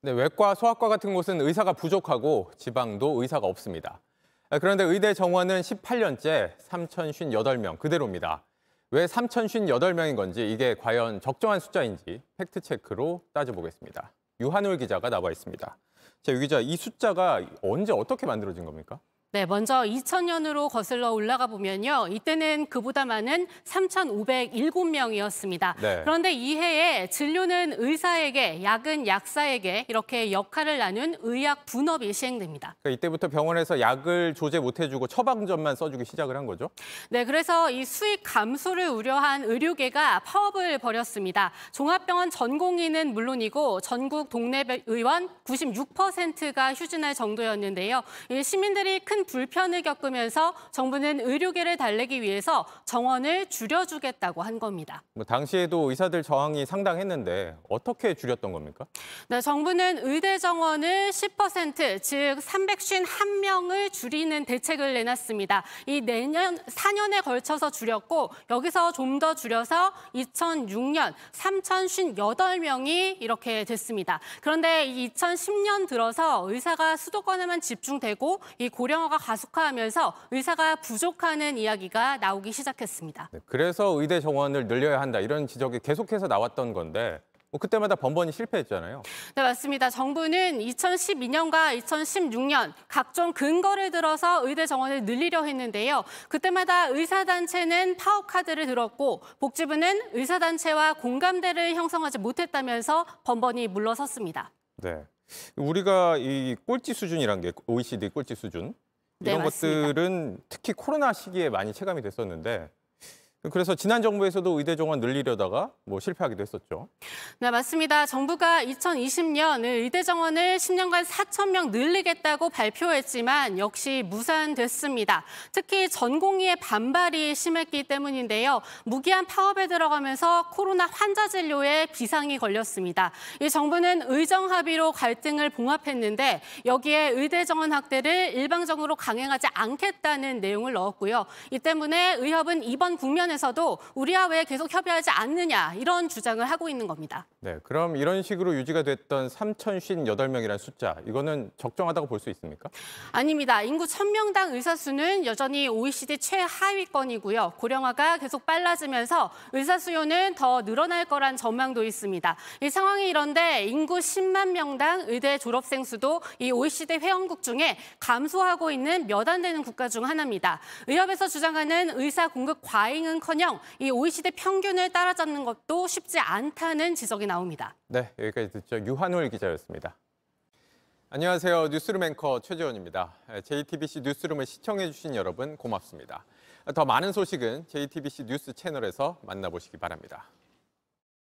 네, 외과, 소아과 같은 곳은 의사가 부족하고 지방도 의사가 없습니다. 아, 그런데 의대 정원은 18년째 3,058명 그대로입니다. 왜 3,058명인 건지 이게 과연 적정한 숫자인지 팩트체크로 따져보겠습니다. 유한울 기자가 나와 있습니다. 자, 유 기자, 이 숫자가 언제 어떻게 만들어진 겁니까? 네, 먼저 2000년으로 거슬러 올라가 보면요. 이때는 그보다 많은 3,507명이었습니다. 네. 그런데 이해에 진료는 의사에게, 약은 약사에게 이렇게 역할을 나눈 의약 분업이 시행됩니다. 그러니까 이때부터 병원에서 약을 조제 못 해주고 처방전만 써주기 시작을 한 거죠? 네, 그래서 이 수익 감소를 우려한 의료계가 파업을 벌였습니다. 종합병원 전공의는 물론이고 전국 동네 의원 96%가 휴진할 정도였는데요. 시민들이 큰큰 불편을 겪으면서 정부는 의료계를 달래기 위해서 정원을 줄여주겠다고 한 겁니다. 뭐 당시에도 의사들 저항이 상당했는데 어떻게 줄였던 겁니까? 네, 정부는 의대 정원을 10%, 즉 351명을 줄이는 대책을 내놨습니다. 이 내년 4년에 걸쳐서 줄였고 여기서 좀 더 줄여서 2006년 3,058명이 이렇게 됐습니다. 그런데 2010년 들어서 의사가 수도권에만 집중되고 이 고령화 산소가 가속화하면서 의사가 부족하는 이야기가 나오기 시작했습니다. 네, 그래서 의대 정원을 늘려야 한다 이런 지적이 계속해서 나왔던 건데 뭐 그때마다 번번이 실패했잖아요. 네, 맞습니다. 정부는 2012년과 2016년 각종 근거를 들어서 의대 정원을 늘리려 했는데요. 그때마다 의사단체는 파워카드를 들었고 복지부는 의사단체와 공감대를 형성하지 못했다면서 번번이 물러섰습니다. 네. 우리가 이 꼴찌 수준이란 게 OECD 꼴찌 수준 이런 네, 맞 것들은 특히 코로나 시기에 많이 체감이 됐었는데 그래서 지난 정부에서도 의대 정원 늘리려다가 뭐 실패하기도 했었죠. 네, 맞습니다. 정부가 2020년 의대 정원을 10년간 4천 명 늘리겠다고 발표했지만 역시 무산됐습니다. 특히 전공의의 반발이 심했기 때문인데요. 무기한 파업에 들어가면서 코로나 환자 진료에 비상이 걸렸습니다. 이 정부는 의정 합의로 갈등을 봉합했는데 여기에 의대 정원 확대를 일방적으로 강행하지 않겠다는 내용을 넣었고요. 이 때문에 의협은 이번 국면 관련해서도 우리와 왜 계속 협의하지 않느냐 이런 주장을 하고 있는 겁니다. 네, 그럼 이런 식으로 유지가 됐던 3,058명이라는 숫자 이거는 적정하다고 볼 수 있습니까? 아닙니다. 인구 1,000명당 의사 수는 여전히 OECD 최하위권이고요. 고령화가 계속 빨라지면서 의사 수요는 더 늘어날 거란 전망도 있습니다. 이 상황이 이런데 인구 10만 명당 의대 졸업생 수도 이 OECD 회원국 중에 감소하고 있는 몇 안 되는 국가 중 하나입니다. 의협에서 주장하는 의사 공급 과잉은 하기커녕이 OECD 평균을 따라잡는 것도 쉽지 않다는 지적이 나옵니다. 네, 여기까지 듣죠. 유한울 기자였습니다. 안녕하세요. 뉴스룸 앵커 최재원입니다. JTBC 뉴스룸을 시청해주신 여러분 고맙습니다. 더 많은 소식은 JTBC 뉴스 채널에서 만나보시기 바랍니다.